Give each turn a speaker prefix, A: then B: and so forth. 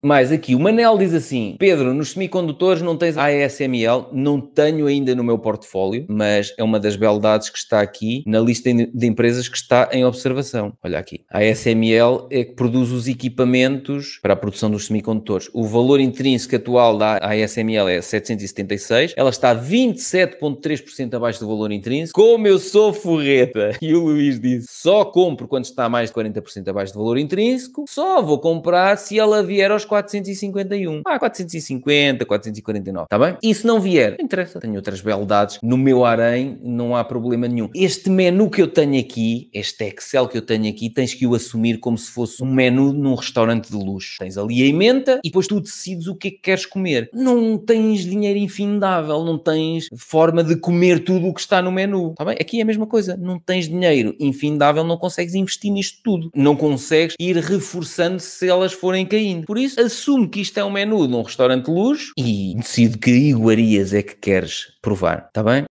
A: Mais aqui, o Manel diz assim: Pedro, nos semicondutores não tens ASML, não tenho ainda no meu portfólio, mas é uma das beldades que está aqui na lista de empresas que está em observação. Olha aqui. A ASML é que produz os equipamentos para a produção dos semicondutores. O valor intrínseco atual da ASML é 776, ela está 27,3% abaixo do valor intrínseco. Como eu sou forreta, e o Luís diz: só compro quando está mais de 40% abaixo do valor intrínseco, só vou comprar se ela vier aos 451. Ah, 450, 449, está bem? E se não vier, não interessa, tenho outras beldades. No meu harém não há problema nenhum. Este menu que eu tenho aqui, este Excel que eu tenho aqui, tens que o assumir como se fosse um menu num restaurante de luxo. Tens ali a emenda e depois tu decides o que é que queres comer. Não tens dinheiro infindável, não tens forma de comer tudo o que está no menu, está bem? Aqui é a mesma coisa, não tens dinheiro infindável, não consegues investir nisto tudo. Não consegues ir reforçando se elas forem caindo. Por isso, assume que isto é um menu de um restaurante luxo e decide que iguarias é que queres provar, está bem?